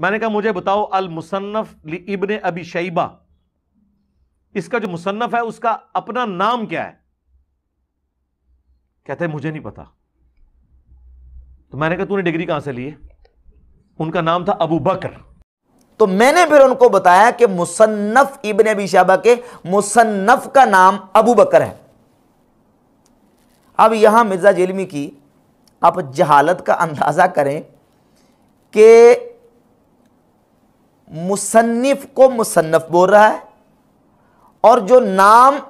मैंने कहा मुझे बताओ अल मुसन्फ इबन अबी शैबा इसका जो मुसन्फ है उसका अपना नाम क्या है कहते मुझे नहीं पता तो मैंने कहा तूने डिग्री कहां से ली है उनका नाम था अबू बकर तो मैंने फिर उनको बताया कि मुसन्फ इबन अबी शाबा के मुसन्फ का नाम अबू बकर है अब यहां मिर्जा जिलमी की आप जहालत का अंदाजा करें कि मुसन्फ़ को मुसन्फ़ बोल रहा है और जो नाम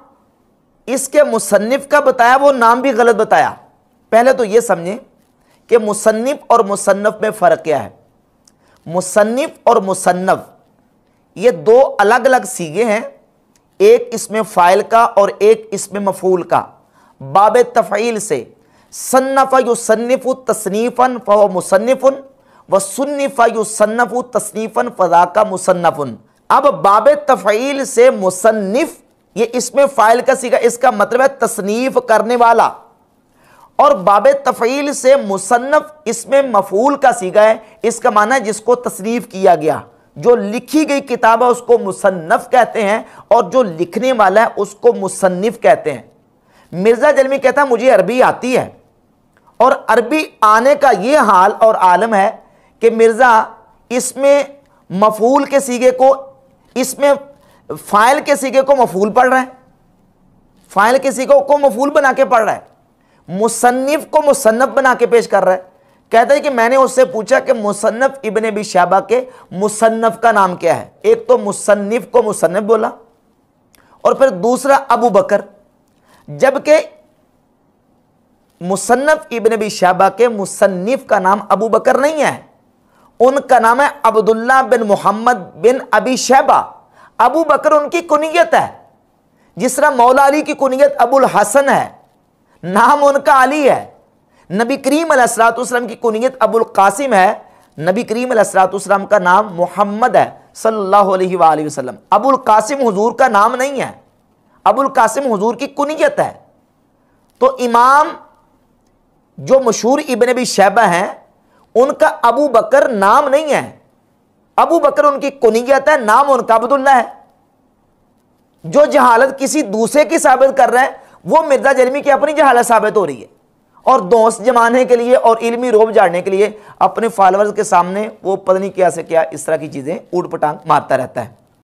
इसके मुसन्फ़ का बताया वो नाम भी गलत बताया पहले तो ये समझें कि मुसन्फ़ और मुसन्फ़ में फ़र्क क्या है मुसन्फ़ और मुसन्फ़ ये दो अलग अलग सीगे हैं एक इसमें फ़ाइल का और एक इसमें मफूल का बाब तफ़ील से यु युसन्फ़ तसनीफ़न फ़ मुसन्फ़ व सुन्नफ़ुसन्फ़ तसनीफ़न फ़दा का मुसन्फ़न अब बाब तफ़ील से मुसन्फ़ ये इसमें फ़ाइल का सीखा इसका मतलब है तसनीफ़ करने वाला और बाब तफ़ील से मुसन्फ़ इसमें मफूल का सीखा है इसका माना है जिसको तसनीफ़ किया गया जो लिखी गई किताब है उसको मुसन्फ़ कहते हैं और जो लिखने वाला है उसको मुसन्फ़ कहते हैं मिर्ज़ा जलमी कहता है मुझे अरबी आती है और अरबी आने का ये हाल और आलम है कि मिर्ज़ा इसमें मफूल के सीगे को इसमें फ़ाइल के सीगे को मफूल पढ़ रहा है फ़ाइल के सीगे को मफूल बना के पढ़ रहा है मुसन्फ़ को मुसन्फ़ बना के पेश कर रहा है कहते हैं कि मैंने उससे पूछा कि मुसन्फ़ इबन शाबा के मुसन्फ़ का नाम क्या है एक तो मुसन्फ़ को मुसन्फ़ बोला और फिर दूसरा अबू बकर जबकि मुसन्फ़ इबन शाबा के मुसन्फ़ का नाम अबू बकर नहीं है उनका नाम है अब्दुल्ला बिन मोहम्मद बिन अबी शहबा अबू बकर उनकी कुनीत है जिस तरह मौला अली की कुनीत अबुल हसन है नाम उनका अली है नबी करीम असलातम की कुनीत अबुल कासिम है नबी करीम असलातम का नाम मोहम्मद है सल्लल्लाहु अलैहि वसल्लम अबुल कासिम हुजूर का नाम नहीं है अबुल कासिम हुजूर की कुनीत है तो इमाम जो मशहूर इबन अबी शैबा हैं उनका अबू बकर नाम नहीं है अबू बकर उनकी कुनियत है नाम उनका अब्दुल्ला है जो जहालत किसी दूसरे की साबित कर रहे हैं वो मिर्जा जलमी की अपनी जहालत साबित हो रही है और दोस्त जमाने के लिए और इल्मी रोब जाड़ने के लिए अपने फॉलोअर्स के सामने वो पता नहीं क्या से क्या इस तरह की चीज़ें ऊट पटांग मारता रहता है